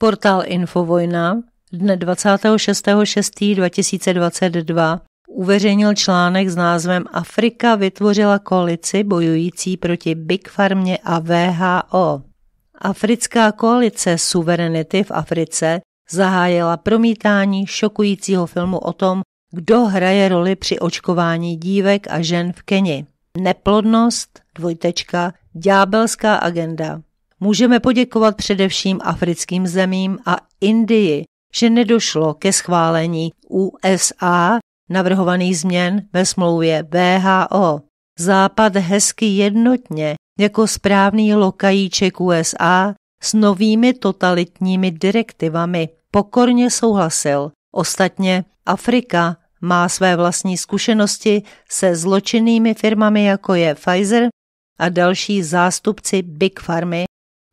Portál Infovojna dne 26.6.2022 uveřejnil článek s názvem Afrika vytvořila koalici bojující proti Big Farmě a VHO. Africká koalice suverenity v Africe zahájila promítání šokujícího filmu o tom, kdo hraje roli při očkování dívek a žen v Keni. Neplodnost, dvojtečka, ďábelská agenda. Můžeme poděkovat především africkým zemím a Indii, že nedošlo ke schválení USA navrhovaných změn ve smlouvě WHO. Západ hezky jednotně jako správný lokajíček USA s novými totalitními direktivami pokorně souhlasil. Ostatně Afrika má své vlastní zkušenosti se zločinnými firmami jako je Pfizer a další zástupci Big Farmy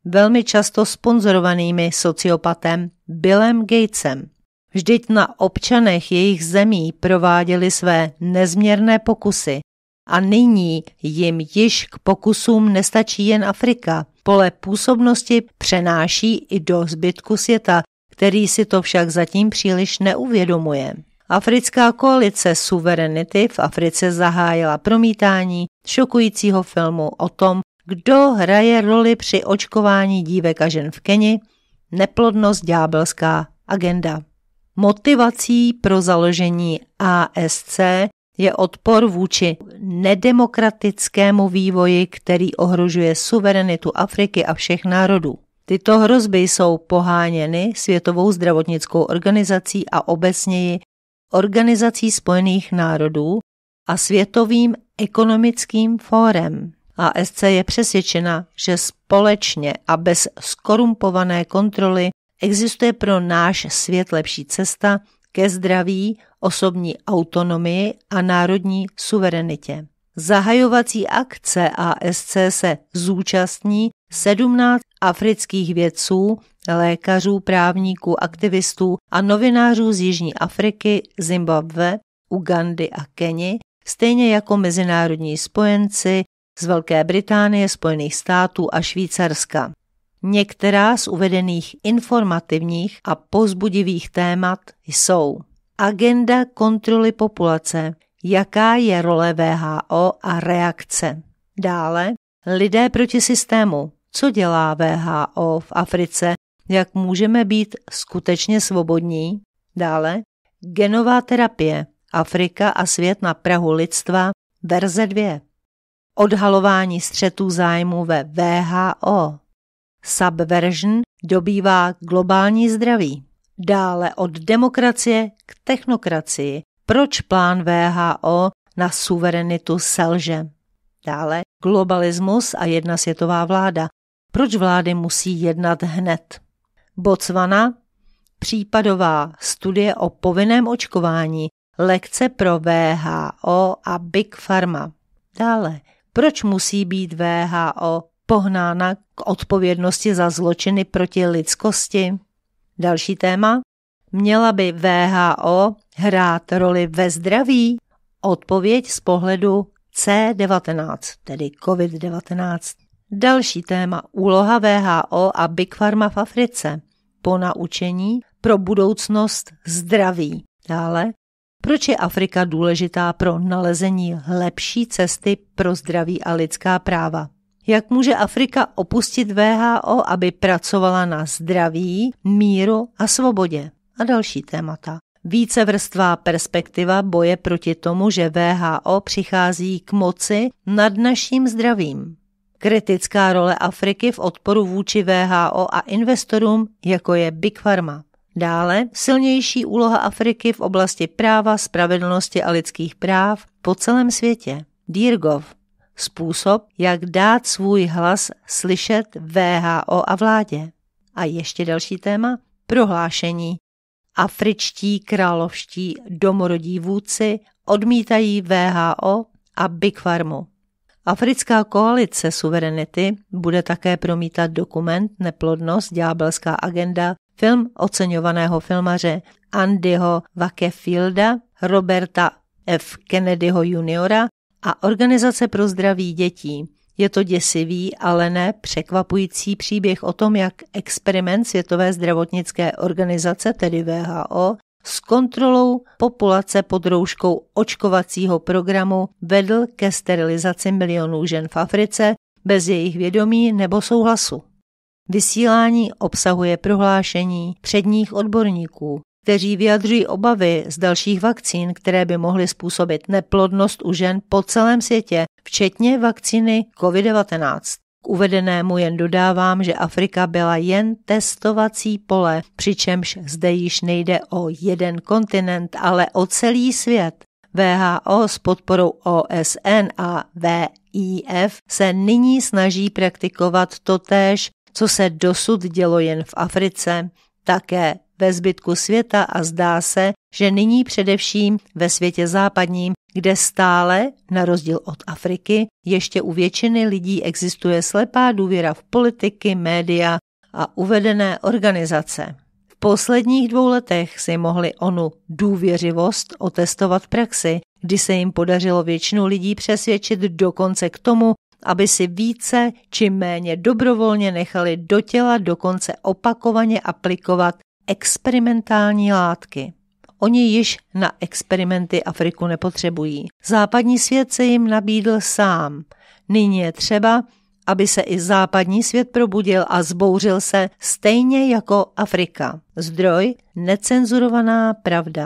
velmi často sponzorovanými sociopatem Billem Gatesem. Vždyť na občanech jejich zemí prováděli své nezměrné pokusy a nyní jim již k pokusům nestačí jen Afrika. Pole působnosti přenáší i do zbytku světa, který si to však zatím příliš neuvědomuje. Africká koalice Suverenity v Africe zahájila promítání šokujícího filmu o tom, kdo hraje roli při očkování dívek a žen v Keni? Neplodnost ďábelská agenda. Motivací pro založení ASC je odpor vůči nedemokratickému vývoji, který ohrožuje suverenitu Afriky a všech národů. Tyto hrozby jsou poháněny Světovou zdravotnickou organizací a obecněji Organizací spojených národů a Světovým ekonomickým fórem a SC je přesvědčena, že společně a bez skorumpované kontroly existuje pro náš svět lepší cesta ke zdraví, osobní autonomii a národní suverenitě. Zahajovací akce ASC se zúčastní 17 afrických vědců, lékařů, právníků, aktivistů a novinářů z Jižní Afriky, Zimbabwe, Ugandy a Keni, stejně jako mezinárodní spojenci, z Velké Británie, Spojených států a Švýcarska. Některá z uvedených informativních a pozbudivých témat jsou Agenda kontroly populace, jaká je role VHO a reakce. Dále lidé proti systému, co dělá VHO v Africe, jak můžeme být skutečně svobodní. Dále genová terapie, Afrika a svět na Prahu lidstva, verze 2 odhalování střetů zájmu ve VHO. Subversion dobývá globální zdraví. Dále od demokracie k technokracii. Proč plán VHO na suverenitu selže? Dále globalismus a jedna světová vláda. Proč vlády musí jednat hned? Botswana případová studie o povinném očkování, lekce pro VHO a Big Pharma. Dále proč musí být VHO pohnána k odpovědnosti za zločiny proti lidskosti? Další téma. Měla by VHO hrát roli ve zdraví? Odpověď z pohledu C19, tedy COVID-19. Další téma. Úloha VHO a Big Pharma v Africe. Po naučení pro budoucnost zdraví. Dále proč je Afrika důležitá pro nalezení lepší cesty pro zdraví a lidská práva? Jak může Afrika opustit VHO, aby pracovala na zdraví, míru a svobodě? A další témata. Vícevrstvá perspektiva boje proti tomu, že VHO přichází k moci nad naším zdravím. Kritická role Afriky v odporu vůči VHO a investorům, jako je Big Pharma. Dále silnější úloha Afriky v oblasti práva, spravedlnosti a lidských práv po celém světě. Dírgov. Způsob, jak dát svůj hlas slyšet VHO a vládě. A ještě další téma. Prohlášení. Afričtí královští domorodí vůdci odmítají VHO a Big Farmu. Africká koalice suverenity bude také promítat dokument Neplodnost, ďábelská agenda Film oceňovaného filmaře Andyho Wakefielda, Roberta F. Kennedyho juniora a Organizace pro zdraví dětí. Je to děsivý, ale ne překvapující příběh o tom, jak experiment Světové zdravotnické organizace, tedy VHO, s kontrolou populace pod rouškou očkovacího programu vedl ke sterilizaci milionů žen v Africe bez jejich vědomí nebo souhlasu. Vysílání obsahuje prohlášení předních odborníků, kteří vyjadřují obavy z dalších vakcín, které by mohly způsobit neplodnost u žen po celém světě, včetně vakcíny COVID-19. K uvedenému jen dodávám, že Afrika byla jen testovací pole, přičemž zde již nejde o jeden kontinent, ale o celý svět. VHO s podporou OSN a VIF se nyní snaží praktikovat totéž co se dosud dělo jen v Africe, také ve zbytku světa a zdá se, že nyní především ve světě západním, kde stále, na rozdíl od Afriky, ještě u většiny lidí existuje slepá důvěra v politiky, média a uvedené organizace. V posledních dvou letech si mohli onu důvěřivost otestovat praxi, kdy se jim podařilo většinu lidí přesvědčit dokonce k tomu, aby si více či méně dobrovolně nechali do těla dokonce opakovaně aplikovat experimentální látky. Oni již na experimenty Afriku nepotřebují. Západní svět se jim nabídl sám. Nyní je třeba, aby se i západní svět probudil a zbouřil se stejně jako Afrika. Zdroj necenzurovaná pravda.